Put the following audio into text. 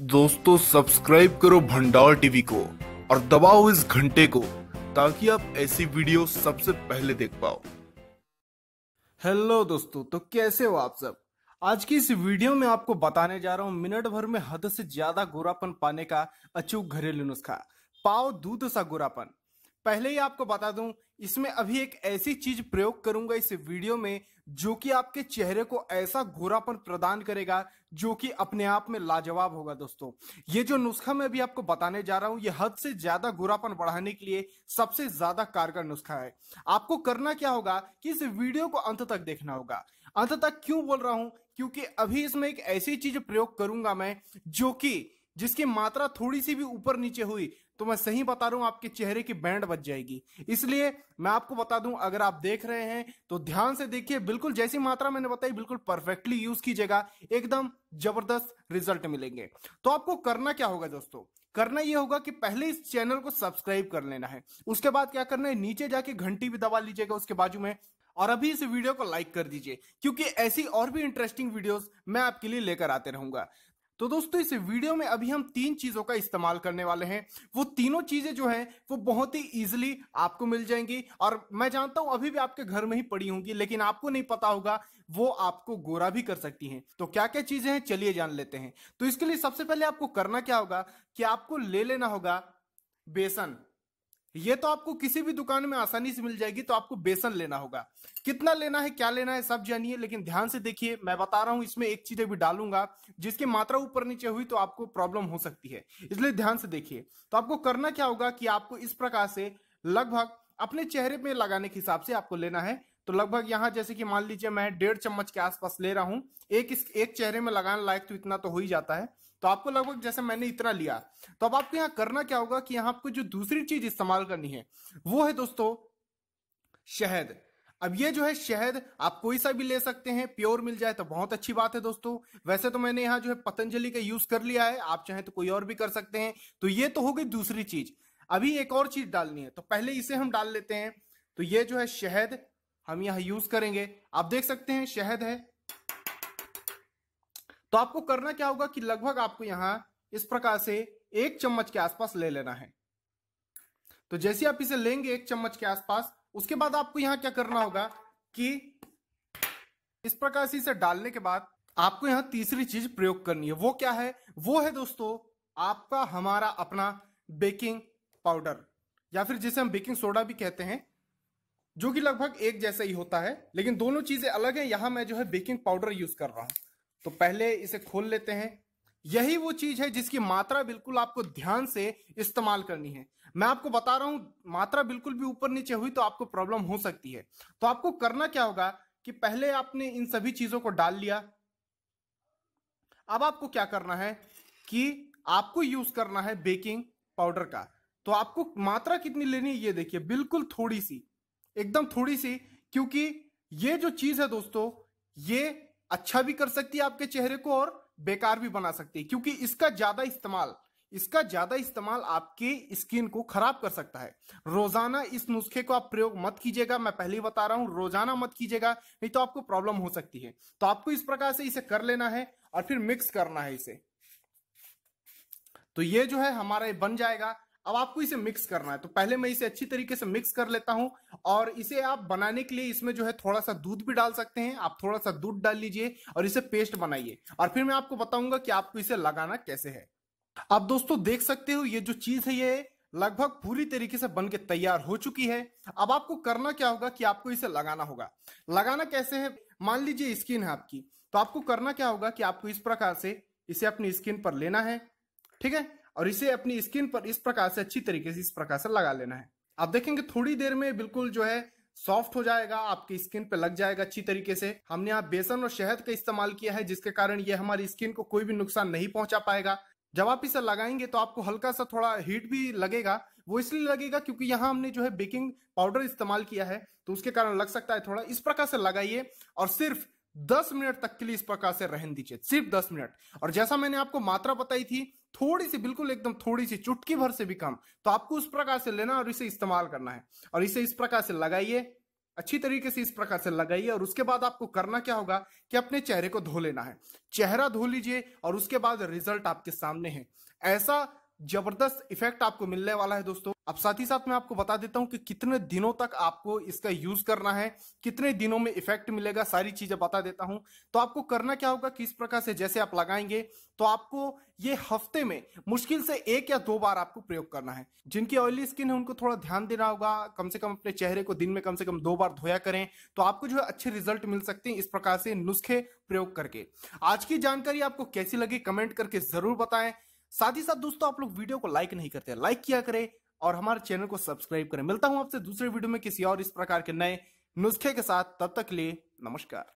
दोस्तों सब्सक्राइब करो भंडार टीवी को और दबाओ इस घंटे को ताकि आप ऐसी वीडियो सबसे पहले देख पाओ हेलो दोस्तों तो कैसे हो आप सब आज की इस वीडियो में आपको बताने जा रहा हूं मिनट भर में हद से ज्यादा गोरापन पाने का अचूक घरेलू नुस्खा पाओ दूध सा गोरापन पहले ही आपको बता दूं इसमें अभी एक ऐसी चीज प्रयोग करूंगा इस वीडियो में जो कि आपके चेहरे को ऐसा घोरापन प्रदान करेगा जो कि अपने आप में लाजवाब होगा दोस्तों ये जो नुस्खा मैं अभी आपको बताने जा रहा हूं ये हद से ज्यादा घोरापन बढ़ाने के लिए सबसे ज्यादा कारगर नुस्खा है आपको करना क्या होगा कि इस वीडियो को अंत तक देखना होगा अंत तक क्यों बोल रहा हूं क्योंकि अभी इसमें एक ऐसी चीज प्रयोग करूंगा मैं जो कि जिसकी मात्रा थोड़ी सी भी ऊपर नीचे हुई तो मैं सही बता रहा हूं आपके चेहरे की बैंड बच जाएगी इसलिए मैं आपको बता दूं अगर आप देख रहे हैं तो ध्यान से देखिए बिल्कुल जैसी मात्रा मैंने बताई बिल्कुल परफेक्टली यूज कीजिएगा एकदम जबरदस्त रिजल्ट मिलेंगे तो आपको करना क्या होगा दोस्तों करना यह होगा कि पहले इस चैनल को सब्सक्राइब कर लेना है उसके बाद क्या करना है नीचे जाके घंटी भी दबा लीजिएगा उसके बाजू में और अभी इस वीडियो को लाइक कर दीजिए क्योंकि ऐसी और भी इंटरेस्टिंग वीडियोस मैं आपके लिए लेकर आते रहूंगा तो दोस्तों इस वीडियो में अभी हम तीन चीजों का इस्तेमाल करने वाले हैं वो तीनों चीजें जो है वो बहुत ही इजिली आपको मिल जाएंगी और मैं जानता हूं अभी भी आपके घर में ही पड़ी होंगी लेकिन आपको नहीं पता होगा वो आपको गोरा भी कर सकती हैं तो क्या क्या चीजें हैं चलिए जान लेते हैं तो इसके लिए सबसे पहले आपको करना क्या होगा कि आपको ले लेना होगा बेसन ये तो आपको किसी भी दुकान में आसानी से मिल जाएगी तो आपको बेसन लेना होगा कितना लेना है क्या लेना है सब जानिए लेकिन ध्यान से देखिए मैं बता रहा हूं इसमें एक चीज अभी डालूंगा जिसकी मात्रा ऊपर नीचे हुई तो आपको प्रॉब्लम हो सकती है इसलिए ध्यान से देखिए तो आपको करना क्या होगा कि आपको इस प्रकार से लगभग अपने चेहरे पे लगाने के हिसाब से आपको लेना है तो लगभग यहाँ जैसे कि मान लीजिए मैं डेढ़ चम्मच के आसपास ले रहा हूँ एक इस एक चेहरे में लगाने लायक तो इतना तो हो ही जाता है तो आपको लगभग जैसे मैंने इतना लिया तो अब आपको यहाँ करना क्या होगा कि यहाँ आपको जो दूसरी चीज इस्तेमाल करनी है वो है दोस्तों शहद अब ये जो है शहद आप कोई सा भी ले सकते हैं प्योर मिल जाए तो बहुत अच्छी बात है दोस्तों वैसे तो मैंने यहाँ जो है पतंजलि का यूज कर लिया है आप चाहें तो कोई और भी कर सकते हैं तो ये तो हो गई दूसरी चीज अभी एक और चीज डालनी है तो पहले इसे हम डाल लेते हैं तो ये जो है शहद हम यहाँ यूज करेंगे आप देख सकते हैं शहद है तो आपको करना क्या होगा कि लगभग आपको यहां इस प्रकार से एक चम्मच के आसपास ले लेना है तो जैसे आप इसे लेंगे एक चम्मच के आसपास उसके बाद आपको यहां क्या करना होगा कि इस प्रकार से इसे डालने के बाद आपको यहां तीसरी चीज प्रयोग करनी है वो क्या है वो है दोस्तों आपका हमारा अपना बेकिंग पाउडर या फिर जिसे हम बेकिंग सोडा भी कहते हैं जो कि लगभग एक जैसा ही होता है लेकिन दोनों चीजें अलग हैं यहां मैं जो है बेकिंग पाउडर यूज कर रहा हूं तो पहले इसे खोल लेते हैं यही वो चीज है जिसकी मात्रा बिल्कुल आपको ध्यान से इस्तेमाल करनी है मैं आपको बता रहा हूं मात्रा बिल्कुल भी ऊपर नीचे हुई तो आपको प्रॉब्लम हो सकती है तो आपको करना क्या होगा कि पहले आपने इन सभी चीजों को डाल लिया अब आपको क्या करना है कि आपको यूज करना है बेकिंग पाउडर का तो आपको मात्रा कितनी लेनी है ये देखिए बिल्कुल थोड़ी सी एकदम थोड़ी सी क्योंकि ये जो चीज है दोस्तों ये अच्छा भी कर सकती है आपके चेहरे को और बेकार भी बना सकती है क्योंकि इसका ज्यादा इस्तेमाल इसका ज्यादा इस्तेमाल आपके स्किन को खराब कर सकता है रोजाना इस नुस्खे को आप प्रयोग मत कीजिएगा मैं पहले ही बता रहा हूं रोजाना मत कीजिएगा नहीं तो आपको प्रॉब्लम हो सकती है तो आपको इस प्रकार से इसे कर लेना है और फिर मिक्स करना है इसे तो ये जो है हमारा बन जाएगा अब आपको इसे मिक्स करना है तो पहले मैं इसे अच्छी तरीके से मिक्स कर लेता हूं और इसे आप बनाने के लिए इसमें जो है थोड़ा सा दूध भी डाल सकते हैं आप थोड़ा सा दूध डाल लीजिए और इसे पेस्ट बनाइए और फिर मैं आपको बताऊंगा कि आपको इसे लगाना कैसे है आप दोस्तों देख सकते हो ये जो चीज है ये लगभग पूरी तरीके से बनके तैयार हो चुकी है अब आपको करना क्या होगा कि आपको इसे लगाना होगा लगाना कैसे है मान लीजिए स्किन है आपकी तो आपको करना क्या होगा कि आपको इस प्रकार से इसे अपनी स्किन पर लेना है ठीक है और इसे अपनी स्किन पर इस प्रकार से अच्छी तरीके से इस प्रकार से लगा लेना है आप देखेंगे थोड़ी देर में बिल्कुल जो है सॉफ्ट हो जाएगा आपकी स्किन पे लग जाएगा अच्छी तरीके से हमने यहाँ बेसन और शहद का इस्तेमाल किया है जिसके कारण ये हमारी स्किन को कोई भी नुकसान नहीं पहुंचा पाएगा जब आप इसे लगाएंगे तो आपको हल्का सा थोड़ा हीट भी लगेगा वो इसलिए लगेगा क्योंकि यहाँ हमने जो है बेकिंग पाउडर इस्तेमाल किया है तो उसके कारण लग सकता है थोड़ा इस प्रकार से लगाइए और सिर्फ दस मिनट तक के लिए इस प्रकार से रहन दीजिए सिर्फ दस मिनट और जैसा मैंने आपको मात्रा बताई थी थोड़ी सी बिल्कुल एकदम थोड़ी सी चुटकी भर से भी कम तो आपको उस प्रकार से लेना और इसे इस्तेमाल करना है और इसे इस प्रकार से लगाइए अच्छी तरीके से इस प्रकार से लगाइए और उसके बाद आपको करना क्या होगा कि अपने चेहरे को धो लेना है चेहरा धो लीजिए और उसके बाद रिजल्ट आपके सामने है ऐसा जबरदस्त इफेक्ट आपको मिलने वाला है दोस्तों अब साथ ही साथ मैं आपको बता देता हूं कि कितने दिनों तक आपको इसका यूज करना है कितने दिनों में इफेक्ट मिलेगा सारी चीजें बता देता हूं तो आपको करना क्या होगा किस प्रकार से जैसे आप लगाएंगे तो आपको ये हफ्ते में मुश्किल से एक या दो बार आपको प्रयोग करना है जिनकी ऑयली स्किन है उनको थोड़ा ध्यान देना होगा कम से कम अपने चेहरे को दिन में कम से कम दो बार धोया करें तो आपको जो है अच्छे रिजल्ट मिल सकते हैं इस प्रकार से नुस्खे प्रयोग करके आज की जानकारी आपको कैसी लगी कमेंट करके जरूर बताएं साथ ही साथ दोस्तों आप लोग वीडियो को लाइक नहीं करते लाइक किया करें और हमारे चैनल को सब्सक्राइब करें मिलता हूं आपसे दूसरे वीडियो में किसी और इस प्रकार के नए नुस्खे के साथ तब तक लिए नमस्कार